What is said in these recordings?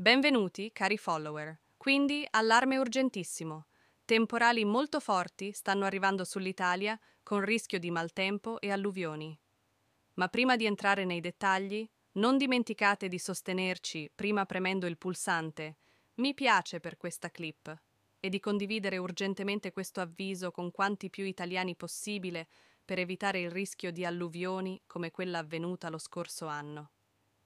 Benvenuti, cari follower. Quindi allarme urgentissimo. Temporali molto forti stanno arrivando sull'Italia con rischio di maltempo e alluvioni. Ma prima di entrare nei dettagli, non dimenticate di sostenerci prima premendo il pulsante mi piace per questa clip e di condividere urgentemente questo avviso con quanti più italiani possibile per evitare il rischio di alluvioni come quella avvenuta lo scorso anno.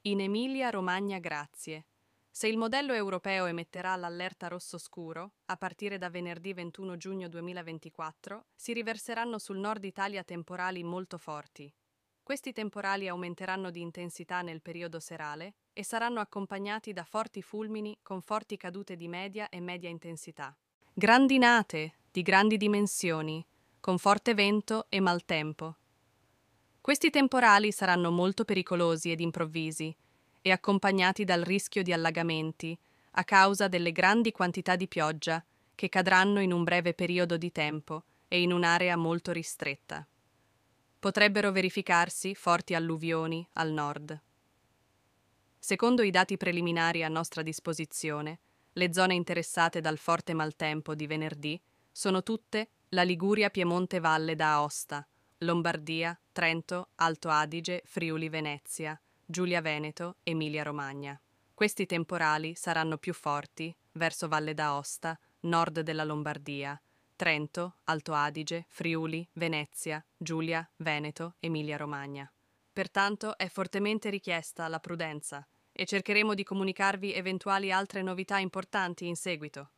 In Emilia Romagna grazie se il modello europeo emetterà l'allerta rosso scuro, a partire da venerdì 21 giugno 2024, si riverseranno sul nord Italia temporali molto forti. Questi temporali aumenteranno di intensità nel periodo serale e saranno accompagnati da forti fulmini con forti cadute di media e media intensità. Grandinate di grandi dimensioni, con forte vento e maltempo. Questi temporali saranno molto pericolosi ed improvvisi e accompagnati dal rischio di allagamenti a causa delle grandi quantità di pioggia che cadranno in un breve periodo di tempo e in un'area molto ristretta. Potrebbero verificarsi forti alluvioni al nord. Secondo i dati preliminari a nostra disposizione, le zone interessate dal forte maltempo di venerdì sono tutte la Liguria Piemonte Valle d'Aosta, Lombardia, Trento, Alto Adige, Friuli Venezia, Giulia Veneto, Emilia Romagna. Questi temporali saranno più forti verso Valle d'Aosta, nord della Lombardia, Trento, Alto Adige, Friuli, Venezia, Giulia, Veneto, Emilia Romagna. Pertanto è fortemente richiesta la prudenza e cercheremo di comunicarvi eventuali altre novità importanti in seguito.